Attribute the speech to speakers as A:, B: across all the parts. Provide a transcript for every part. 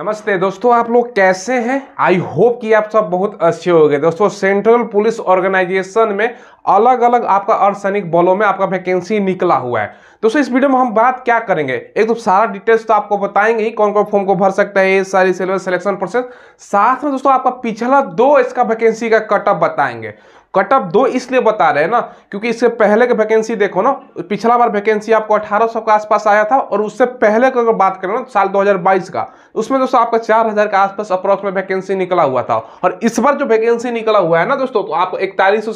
A: नमस्ते दोस्तों आप लोग कैसे हैं आई होप कि आप सब बहुत अच्छे हो गए दोस्तों सेंट्रल पुलिस ऑर्गेनाइजेशन में अलग अलग आपका अर्धसैनिक बलों में आपका वैकेंसी निकला हुआ है दोस्तों इस वीडियो में हम बात क्या करेंगे एक तो सारा डिटेल्स तो आपको बताएंगे ही कौन कौन फॉर्म को भर सकता है ये सारी सिलेबस सिलेक्शन प्रोसेस साथ में दोस्तों आपका पिछला दो इसका वैकेंसी का कटअप बताएंगे कट ऑफ दो इसलिए बता रहे हैं ना क्योंकि इससे पहले का वैकेंसी देखो ना पिछला बार वैकेंसी आपको 1800 के आसपास आया था और उससे पहले का अगर बात करें ना साल 2022 का उसमें दोस्तों आपका 4000 के आसपास अप्रोक्स में वैकेंसी निकला हुआ था और इस बार जो वैकेंसी निकला हुआ है ना दोस्तों तो आपको इकतालीस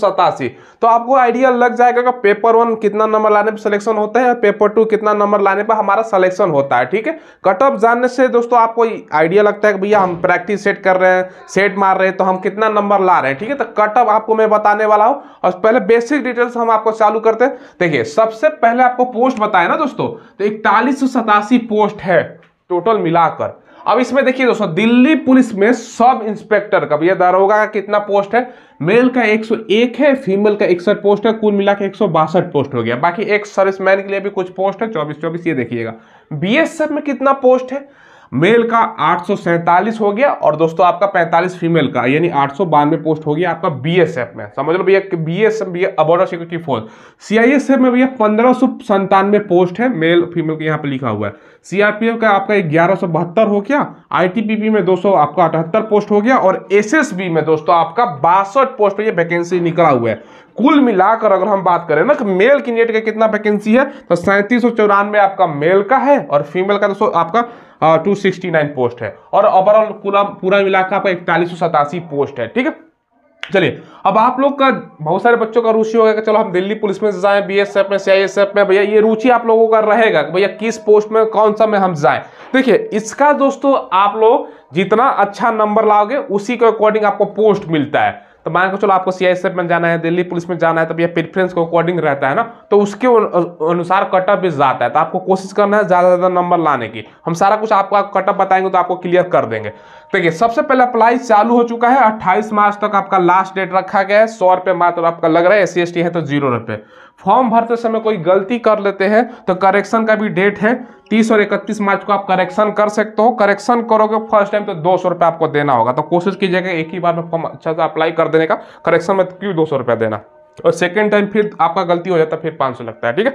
A: तो आपको आइडिया लग जाएगा कि पेपर वन कितना नंबर लाने पर सिलेक्शन होता है पेपर टू कितना नंबर लाने पर हमारा सलेक्शन होता है ठीक है कट ऑफ जानने से दोस्तों आपको आइडिया लगता है कि भैया हम प्रैक्टिस सेट कर रहे हैं सेट मार रहे हैं तो हम कितना नंबर ला रहे हैं ठीक है तो कट ऑफ आपको मैं बता बताने वाला हूं और पहले बेसिक डिटेल्स हम आपको चालू करते हैं देखिए सबसे पहले आपको पोस्ट बताया ना दोस्तों तो इकतालीस पोस्ट है टोटल मिलाकर अब इसमें देखिए दोस्तों दिल्ली पुलिस में सब इंस्पेक्टर का भैया दारोगा का कितना पोस्ट है मेल का 101 है फीमेल का इकसठ पोस्ट है कुल मिला के एक पोस्ट हो गया बाकी एक सर्विसमैन के लिए भी कुछ पोस्ट है 24 24 ये देखिएगा बीएसएफ में कितना पोस्ट है मेल का आठ हो गया और दोस्तों आपका 45 फीमेल का यानी आठ सौ पोस्ट हो गया आपका बीएसएफ में समझ लो भैया बीएसएफ भैया अबॉर्डर सिक्योरिटी फोर्स सीआईएसएफ में भैया पंद्रह पोस्ट है मेल फीमेल के यहाँ पे लिखा हुआ है सीआरपीएफ का आपका ग्यारह बहत्तर हो गया आईटीपीपी में सौ आपका अठहत्तर पोस्ट हो गया और एसएसबी में दोस्तों आपका बासठ पोस्ट पर वैकेंसी निकला हुआ है कुल मिलाकर अगर हम बात करें ना कि मेल की नेट का कितना वैकेंसी है तो सैंतीस आपका मेल का है और फीमेल का दोस्तों आपका टू सिक्सटी नाइन पोस्ट है और ओवरऑल पूरा पूरा मिलाकर आपका इकतालीस पोस्ट है ठीक है चलिए अब आप लोग का बहुत सारे बच्चों का रुचि होगा कि चलो हम दिल्ली पुलिस में जाएं बीएसएफ में सीआईएसएफ में भैया ये रुचि आप लोगों का रहेगा भैया किस पोस्ट में कौन सा में हम जाएं देखिए इसका दोस्तों आप लोग जितना अच्छा नंबर लाओगे उसी के अकॉर्डिंग आपको पोस्ट मिलता है तो मान के चलो आपको सी e में जाना है दिल्ली पुलिस में जाना है तब यह प्रिफ्रेंस के अकॉर्डिंग रहता है ना तो उसके अनुसार कटअप भी जाता है तो आपको कोशिश करना है ज़्यादा से ज़्यादा नंबर लाने की हम सारा कुछ आपका कटअप बताएंगे तो आपको क्लियर कर देंगे देखिए सबसे पहले अप्लाई चालू हो चुका है अट्ठाईस मार्च तक आपका लास्ट डेट रखा गया है सौ रुपये मात्र आपका लग रहा है एस सी है तो जीरो रुपये फॉर्म भरते तो समय कोई गलती कर लेते हैं तो करेक्शन का भी डेट है तीस और इकतीस मार्च को आप करेक्शन कर सकते हो करेक्शन करोगे फर्स्ट टाइम तो दो सौ आपको देना होगा तो कोशिश कीजिएगा एक ही बार में फॉर्म अच्छा से अप्लाई कर देने का करेक्शन में क्यों दो सौ देना और सेकेंड टाइम फिर आपका गलती हो जाता है फिर पाँच सौ लगता है ठीक है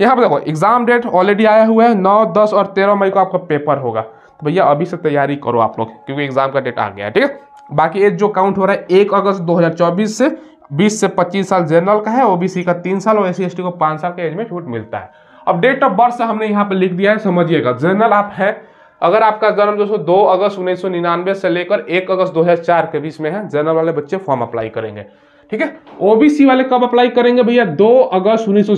A: यहाँ पर देखो एग्जाम डेट ऑलरेडी आया हुआ है नौ दस और तेरह मई को आपका पेपर होगा तो भैया अभी से तैयारी करो आप लोग क्योंकि एग्जाम का डेट आ गया है ठीक है बाकी एज जो काउंट हो रहा है एक अगस्त 2024 से 20 से पच्चीस साल जनरल का है ओबीसी का तीन साल और एस सी को पांच साल के एज में छूट मिलता है अब डेट ऑफ बर्थ हमने यहाँ पर लिख दिया है समझिएगा जनरल आप है अगर आपका जन्म दोस्तों दो अगस्त उन्नीस से लेकर एक अगस्त दो के बीच में है जनरल वाले बच्चे फॉर्म अप्लाई करेंगे ठीक है ओबीसी वाले कब अप्लाई करेंगे भैया दो अगस्त उन्नीस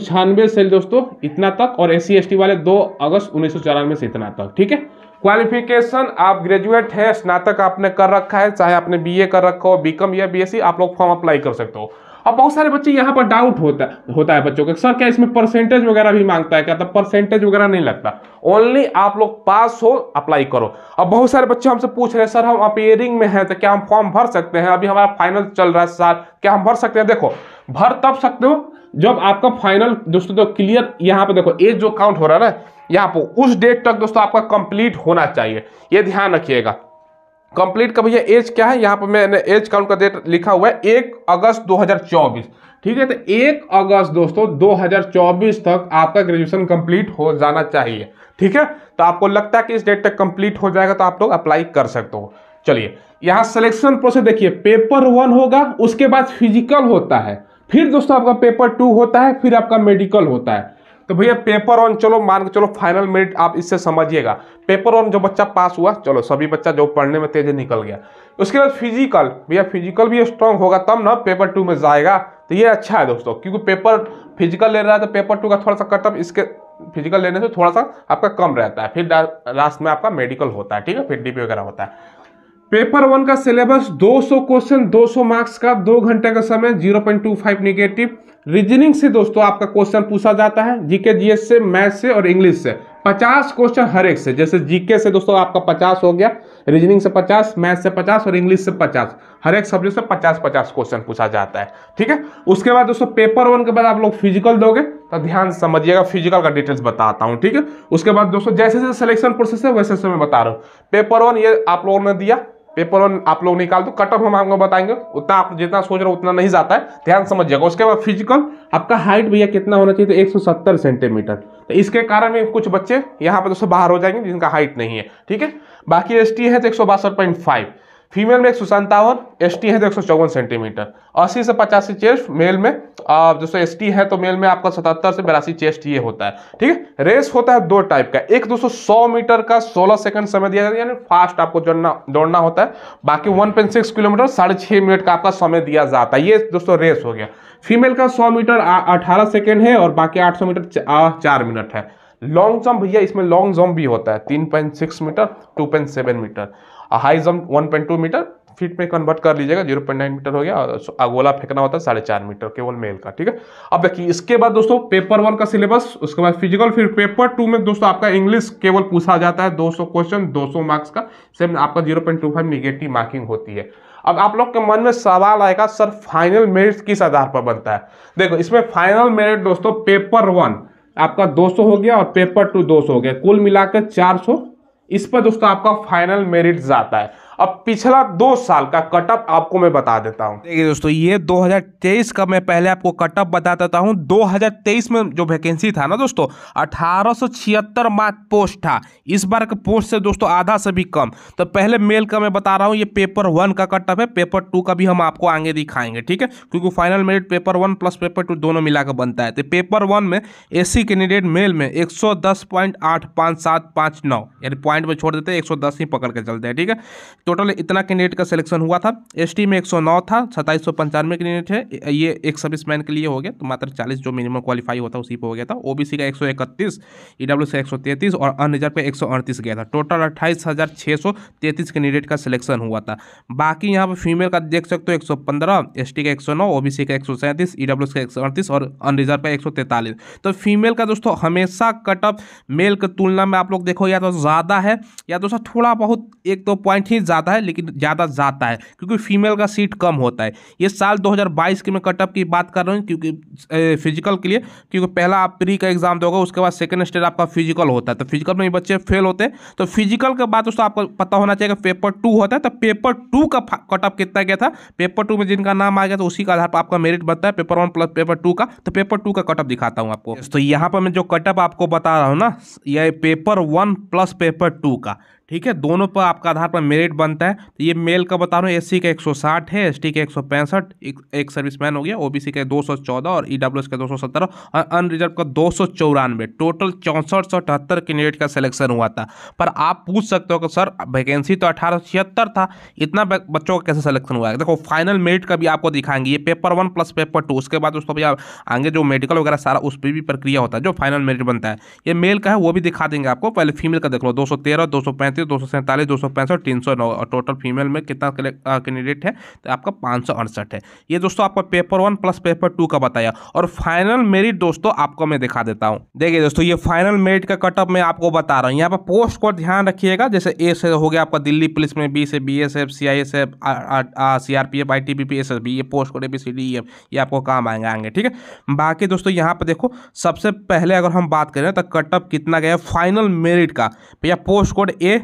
A: से दोस्तों इतना तक और एस सी वाले दो अगस्त उन्नीस से इतना तक ठीक है क्वालिफिकेशन आप ग्रेजुएट है स्नातक आपने कर रखा है चाहे आपने बीए कर रखा हो बीकॉम या बीएससी e, आप लोग फॉर्म अप्लाई कर सकते हो अब बहुत सारे बच्चे यहाँ पर डाउट होता होता है बच्चों का सर क्या इसमें परसेंटेज वगैरह भी मांगता है क्या तो परसेंटेज वगैरह नहीं लगता ओनली आप लोग पास हो अप्लाई करो अब बहुत सारे बच्चे हमसे पूछ रहे हैं सर हम अपेयरिंग में हैं तो क्या हम फॉर्म भर सकते हैं अभी हमारा फाइनल चल रहा है साल क्या हम भर सकते हैं देखो भर तब सकते हो जब आपका फाइनल दोस्तों क्लियर तो यहाँ पे देखो एज जो काउंट हो रहा है ना यहाँ पर उस डेट तक दोस्तों आपका कंप्लीट होना चाहिए ये ध्यान रखिएगा कंप्लीट का भैया एज क्या है यहाँ पर मैंने एज काउंट का डेट लिखा हुआ है एक अगस्त 2024 ठीक है तो एक अगस्त दोस्तों 2024 तक आपका ग्रेजुएशन कंप्लीट हो जाना चाहिए ठीक है तो आपको लगता है कि इस डेट तक कंप्लीट हो जाएगा तो आप लोग अप्लाई कर सकते हो चलिए यहाँ सिलेक्शन प्रोसेस देखिए पेपर वन होगा उसके बाद फिजिकल होता है फिर दोस्तों आपका पेपर टू होता है फिर आपका मेडिकल होता है तो भैया पेपर वन चलो मान के चलो फाइनल मेरिट आप इससे समझिएगा पेपर वन जो बच्चा पास हुआ चलो सभी बच्चा जो पढ़ने में तेज निकल गया उसके बाद फिजिकल भैया फिजिकल भी स्ट्रांग होगा तब ना पेपर टू में जाएगा तो ये अच्छा है दोस्तों क्योंकि पेपर फिजिकल ले रहा है तो पेपर टू का थोड़ा सा कटअप इसके फिजिकल लेने से थोड़ा सा आपका कम रहता है फिर लास्ट में आपका मेडिकल होता है ठीक है फिर डी वगैरह होता है पेपर वन का सिलेबस 200 क्वेश्चन 200 मार्क्स का दो घंटे का समय 0.25 नेगेटिव रीजनिंग से दोस्तों आपका क्वेश्चन पूछा जाता है जीके जीएस से मैथ से और इंग्लिश से 50 क्वेश्चन हर एक से जैसे जीके से दोस्तों आपका 50 हो गया रीजनिंग से 50 मैथ से 50 और इंग्लिश से 50 हर एक सब्जेक्ट से 50 50 क्वेश्चन पूछा जाता है ठीक है उसके बाद दोस्तों पेपर वन के बाद आप लोग फिजिकल दोगे तो ध्यान समझिएगा फिजिकल का डिटेल्स बताता हूँ ठीक है उसके बाद दोस्तों जैसे जैसे सिलेक्शन प्रोसेस है वैसे वैसे मैं बता रहा हूँ पेपर वन ये आप लोगों ने दिया पेपर वन आप लोग निकाल दो कट ऑफ हम आपको बताएंगे उतना आप जितना सोच रहे हो उतना नहीं जाता है ध्यान समझिएगा उसके बाद फिजिकल आपका हाइट भैया कितना होना चाहिए तो 170 सेंटीमीटर तो इसके कारण भी कुछ बच्चे यहाँ पर दोस्तों बाहर हो जाएंगे जिनका हाइट नहीं है ठीक है बाकी एस है तो एक फीमेल में एक सौ संतावन एस है तो एक सौ चौवन सेंटीमीटर अस्सी से पचासी चेस्ट मेल में जैसे एस है तो मेल में आपका सतहत्तर से बयासी चेस्ट ये होता है ठीक है रेस होता है दो टाइप का एक दोस्तों सौ मीटर का सोलह सेकंड समय दिया जाता है यानी फास्ट आपको जोड़ना दौड़ना होता है बाकी वन पॉइंट सिक्स किलोमीटर साढ़े छः मिनट का आपका समय दिया जाता है ये दोस्तों रेस हो गया फीमेल का सौ मीटर अठारह सेकेंड है और बाकी आठ सौ मीटर चार मिनट है लॉन्ग जम्प भैया इसमें लॉन्ग जम्प भी होता है तीन point six metre two point seven metre high jump one point two metre feet में कन्वर्ट कर लीजिएगा जीरो पॉइंट नाइन मीटर हो गया अगोला फेंकना होता है साढ़े चार मीटर केवल मेल का ठीक है अब देखिए इसके बाद दोस्तों पेपर वन का सिलेबस उसके बाद फिजिकल फिर पेपर टू में दोस्तों आपका इंग्लिश केवल पूछा जाता है 200 क्वेश्चन 200 मार्क्स का सेम आपका zero point two five negative marking होती है अब आप लोग के मन में सवाल आएगा सर फाइनल मेरिट किस आधार पर बनता है देखो इसमें फाइनल मेरिट दोस्तों पेपर वन आपका 200 हो गया और पेपर टू 200 हो गया कुल मिलाकर सौ इस पर दोस्तों आपका फाइनल मेरिट जाता है अब पिछला दो साल का कटअप आपको मैं बता देता हूँ देखिए दोस्तों ये 2023 का मैं पहले आपको कटअप बता देता हूँ 2023 में जो वैकेंसी था ना दोस्तों अठारह मात्र पोस्ट था इस बार के पोस्ट से दोस्तों आधा से भी कम तो पहले मेल का मैं बता रहा हूँ ये पेपर वन का कटअप है पेपर टू का भी हम आपको आगे दिखाएंगे ठीक है क्योंकि final merit paper one plus paper two दोनों मिला बनता है तो पेपर वन में ए कैंडिडेट मेल में एक सौ यानी पॉइंट में छोड़ देते हैं एक ही पकड़ के चलते हैं ठीक है टोटल इतना कैंडिडेट का सिलेक्शन हुआ था एसटी में 109 था सत्ताईस सौ पंचानवे कैंडिडेट है ये एक सर्विस मैन के लिए हो गया तो मात्र 40 जो मिनिमम क्वालिफाई होता उसी पे हो गया था ओबीसी का 131 ईडब्ल्यू से 133 और अनरिजर्व का 138 गया था टोटल अट्ठाईस हज़ार छः सौ तैंतीस कैंडिडेट का सिलेक्शन हुआ था बाकी यहाँ पर फीमेल का देख सकते हो एक सौ पंद्रह एस टी का एक सौ नौ ओ बी सी का एक सौ सैंतीस ई e डब्ल्यू का एक सौ अड़तीस और अनरिजर्व का एक सौ तैंतालीस तो फीमेल का दोस्तों हमेशा कटअप मेल की तुलना में आप लोग देखो या तो ज़्यादा है या तो दोस्तों थोड़ा बहुत एक दो तो पॉइंट ही ज़्यादा है लेकिन ज़्यादा जाता है क्योंकि फीमेल का सीट कम होता है ये साल 2022 के मैं कटअप की बात कर रहा हूँ क्योंकि फिजिकल के लिए क्योंकि पहला आप प्री का एग्जाम दोगे उसके बाद सेकेंड स्टेज आपका फिजिकल होता है तो फिजिकल में बच्चे फेल होते हैं तो फिजिकल के बाद उसको आपको पता होना चाहिए पेपर टू होता है तो पेपर टू का कटअप कितना गया था पेपर टू में जिनका नाम आ गया तो उसी का आधार पर आपका मेरिट बनता है paper one plus paper two का तो पेपर टू का कटअप दिखाता हूँ आपको तो यहाँ पर मैं जो कटअप आपको बता रहा हूँ ना ये paper one plus paper two का ठीक है दोनों पर आपका आधार पर मेरिट बनता है तो ये मेल का बता रहा हूँ एस का 160 है एस का एक सौ पैंसठ एक, एक सर्विसमैन हो गया ओबीसी का 214 और ईडब्ल्यूएस का 217 और अनरिजर्व का दो टोटल चौंसठ सौ अठहत्तर कैंडिडेट का सिलेक्शन हुआ था पर आप पूछ सकते हो कि सर वैकेंसी तो अठारह था इतना बच्चों का कैसे सिलेक्शन हुआ है देखो फाइनल मेरिट का भी आपको दिखाएंगे ये paper one plus paper two उसके बाद उसको भी आगे जो मेडिकल वगैरह सारा उस पर भी प्रक्रिया होता है जो फाइनल मेरिट बनता है ये मेल का है वो भी दिखा देंगे आपको पहले फीमेल का देख लो दो सौ सैंतीस दो सौ सैंतालीस दो सौ पैंसठ तीन सौ नौ और टोटल फीमेल में कितना कैंडिडेट है तो आपका पाँच सौ अड़सठ है ये दोस्तों आपका paper one plus paper two का बताया और फाइनल मेरिट दोस्तों आपको मैं दिखा देता हूँ देखिए दोस्तों ये फाइनल मेरिट का कटअप मैं आपको बता रहा हूँ यहाँ पर पोस्ट को ध्यान रखिएगा जैसे ए से हो गया आपका दिल्ली पुलिस में बी से B S F C I S F C R P F I T B P S S B ये पोस्ट को डी सी डी एफ ये आपको काम आएंगे आएंगे ठीक है बाकी दोस्तों यहाँ पर देखो सबसे पहले अगर हम बात करें तो कटअप कितना गया फाइनल मेरिट का भैया पोस्ट कोड ए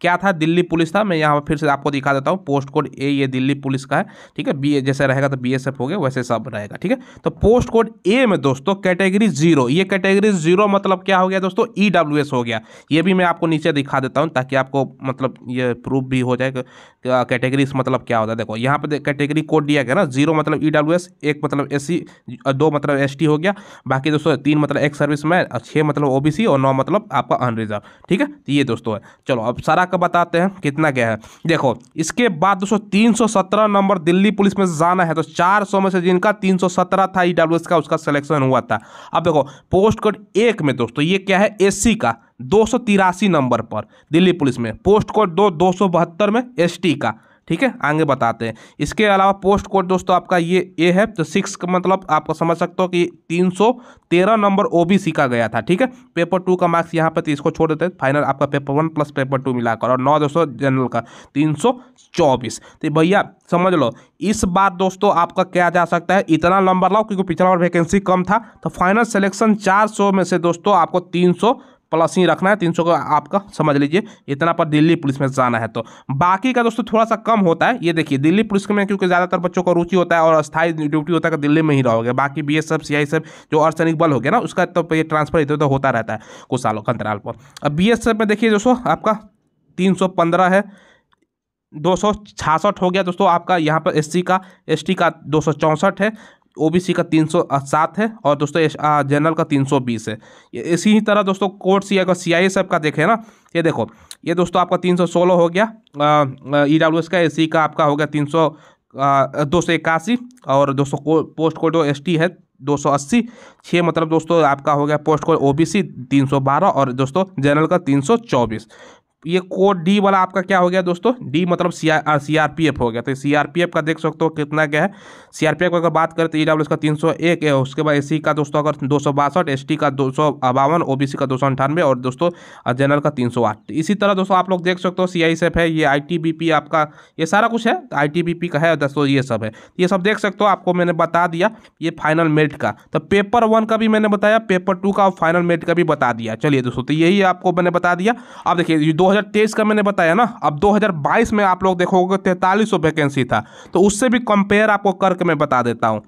A: क्या था दिल्ली पुलिस था मैं यहाँ पर फिर से आपको दिखा देता हूँ पोस्ट कोड ए ये दिल्ली पुलिस का है ठीक है बी जैसे रहेगा तो बी एस हो गया वैसे सब रहेगा ठीक है तो पोस्ट कोड ए में दोस्तों कैटेगरी जीरो ये कैटेगरी जीरो मतलब क्या हो गया दोस्तों ई e हो गया ये भी मैं आपको नीचे दिखा देता हूँ ताकि आपको मतलब ये प्रूफ भी हो जाए कैटेगरी मतलब क्या होता है देखो यहाँ पर कैटेगरी कोड दिया गया ना जीरो मतलब ई e एक मतलब एस e, दो मतलब एस हो गया बाकी दोस्तों तीन मतलब एक सर्विस मैन छः मतलब ओ और नौ मतलब आपका अनरिजर्व ठीक है तो ये दोस्तों है चलो अब सारा के बताते हैं कितना गया है देखो इसके बाद दोस्तों तीन नंबर दिल्ली पुलिस में जाना है तो चार में से जिनका तीन था ई e का उसका सिलेक्शन हुआ था अब देखो पोस्ट कोड एक में दोस्तों ये क्या है एस का दो नंबर पर दिल्ली पुलिस में पोस्ट कोड दो दो में एस का ठीक है आगे बताते हैं इसके अलावा पोस्ट कोड दोस्तों आपका ये ए है तो सिक्स का मतलब आपको समझ सकते हो कि तीन सौ तेरह नंबर ओ सी का गया था ठीक है पेपर टू का मार्क्स यहाँ पर तो इसको छोड़ देते हैं फाइनल आपका paper one plus paper two मिलाकर और नौ दोस्तों जनरल का तीन सौ चौबीस तो भैया समझ लो इस बार दोस्तों आपका क्या जा सकता है इतना नंबर लाओ क्योंकि पिछला बार वैकेंसी कम था तो फाइनल सिलेक्शन चार सौ में से दोस्तों आपको तीन सौ प्लस ही रखना है तीन का आपका समझ लीजिए इतना पर दिल्ली पुलिस में जाना है तो बाकी का दोस्तों थोड़ा सा कम होता है ये देखिए दिल्ली पुलिस में क्योंकि ज़्यादातर बच्चों का रुचि होता है और अस्थायी ड्यूटी होता है दिल्ली में ही रहोगे बाकी B S F C I जो अर्धसैनिक बल हो गया ना उसका तो ये ट्रांसफर इधर उधर होता रहता है कुछ सालों का अंतराल पर अब बी एस एफ में देखिए दोस्तों आपका तीन सौ पंद्रह है दो सौ छासठ हो गया दोस्तों आपका यहाँ पर एससी का एसटी का दो सौ चौंसठ है ओबीसी का तीन सौ सात है और दोस्तों जनरल का तीन सौ बीस है इसी ही तरह दोस्तों कोर्ट सी अगर सी आई एस का देखें ना ये देखो ये दोस्तों आपका तीन सौ सोलह हो गया ई डब्ल्यू एस का ए सी e का आपका हो गया तीन सौ दो सौ इक्यासी और दोस्तों को, पोस्ट कोड एस टी है दो सौ अस्सी छः मतलब दोस्तों आपका हो गया पोस्ट कोड ओबीसी तीन सौ बारह और दोस्तों जनरल का तीन सौ चौबीस ये कोड डी वाला आपका क्या हो गया दोस्तों डी मतलब C R C R P F हो गया तो सी आर पी एफ का देख सकते हो कितना क्या है सी आर पी एफ अगर बात करें तो ई डब्ल्यू एस का तीन सौ एक है उसके बाद ए सी e का दोस्तों अगर दो सौ बासठ एस टी का दो सौ बावन ओ बी सी का दो सौ अंठानवे और दोस्तों जनरल का तीन सौ आठ तो इसी तरह दोस्तों आप लोग देख सकते हो सी आई एस एफ है ये आई टी बी पी आपका ये सारा कुछ है आई टी बी पी का है दोस्तों ये सब है तो ये सब देख सकते हो आपको मैंने बता दिया ये फाइनल मेरिट का तो पेपर वन का भी मैंने बताया पेपर टू का और फाइनल मेरिट का भी बता दिया चलिए दोस्तों तो यही आपको मैंने बता दिया अब देखिए दो 2023 का मैंने बताया ना अब 2022 में आप लोग देखोगे तैंतालीस वैकेंसी था तो उससे भी कंपेयर आपको करके मैं बता देता हूँ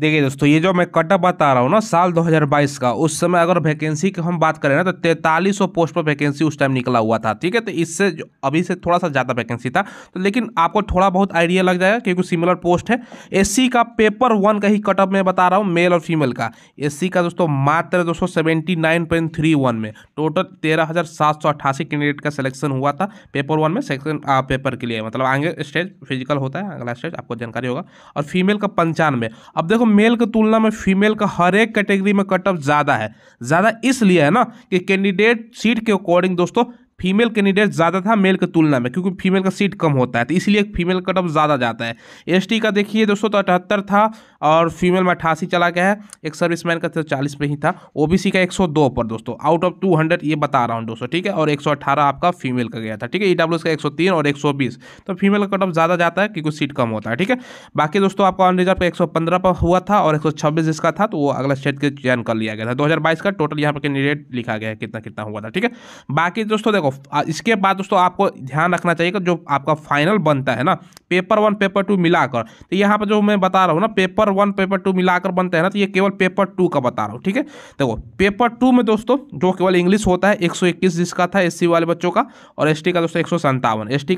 A: देखिए दोस्तों ये जो मैं कटअप बता रहा हूँ ना साल 2022 का उस समय अगर वैकेंसी की हम बात करें ना तो तैंतालीस सौ पोस्ट पर वैकेंसी उस टाइम निकला हुआ था ठीक है तो इससे जो अभी से थोड़ा सा ज़्यादा वैकेंसी था तो लेकिन आपको थोड़ा बहुत आइडिया लग जाएगा क्योंकि सिमिलर पोस्ट है एस का पेपर वन का ही कटअप मैं बता रहा हूँ मेल और फीमेल का एस का दोस्तों मात्र दोस्तों में टोटल तेरह कैंडिडेट का सिलेक्शन हुआ था पेपर वन में सेक्शन पेपर के लिए मतलब आगे स्टेज फिजिकल होता है अगला स्टेज आपको जानकारी होगा और फीमेल का पंचानवे अब देखो देखो मेल की तुलना में फीमेल का हर एक कैटेगरी में कट ऑफ ज़्यादा है ज़्यादा इसलिए है ना कि कैंडिडेट सीट के अकॉर्डिंग दोस्तों फीमेल कैंडिडेट ज़्यादा था मेल के तुलना में क्योंकि फीमेल का सीट कम होता है तो इसलिए फीमेल कट ऑफ ज़्यादा जाता है एस का देखिए दोस्तों तो अठहत्तर था और फीमेल में अठासी चला गया है एक सर्विसमैन का तो चालीस में ही था ओ का एक पर दोस्तों आउट ऑफ टू ये बता रहा हूँ दोस्तों ठीक है और एक आपका फीमेल का गया था ठीक है ई e का एक और एक तो फीमेल का कट ऑफ ज़्यादा जाता है क्योंकि सीट कम होता है ठीक है बाकी दोस्तों आपका ऑन रिजर्व एक पर हुआ था और एक जिसका था तो वो अगला स्टेट के चयन कर लिया गया था दो का टोटल यहाँ पर कैंडिडेट लिखा गया है कितना कितना हुआ था ठीक है बाकी दोस्तों देखो इसके बाद दोस्तों आपको ध्यान रखना चाहिए कि जो आपका फाइनल बनता है ना पेपर वन पेपर टू मिलाकर तो यहाँ पर जो मैं बता रहा हूँ ना पेपर वन पेपर टू मिलाकर बनता है ना तो ये केवल पेपर टू का बता रहा हूँ ठीक है देखो पेपर टू में दोस्तों जो केवल इंग्लिश होता है एक जिसका था एस वाले बच्चों का और एस का दोस्तों एक सौ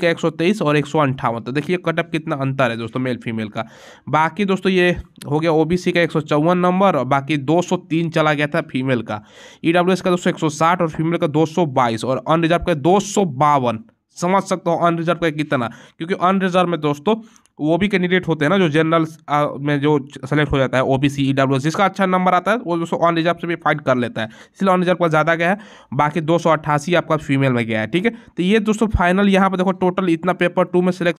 A: का एक और एक तो देखिए कटअप कितना अंतर है दोस्तों मेल फीमेल का बाकी दोस्तों ये हो गया ओ का एक नंबर और बाकी दो चला गया था फीमेल का ई e का दोस्तों एक और फीमेल का दो और अनरिजर्व आपका दो सौ बावन समझ सकते हो अनरिजर्व का कितना क्योंकि अनरिजर्व में दोस्तों वो भी कैंडिडेट होते हैं ना जो जनरल में जो सेलेक्ट हो जाता है ओबीसी ईडब्ल्यूएस e जिसका अच्छा नंबर आता है वो दोस्तों ऑन रिजर्व से भी फाइट कर लेता है इसलिए ऑन रिजर्व का ज़्यादा गया है बाकी दो आपका फीमेल में गया है ठीक है तो ये दोस्तों फाइनल यहाँ पर देखो टोटल इतना पेपर टू में सेलेक्ट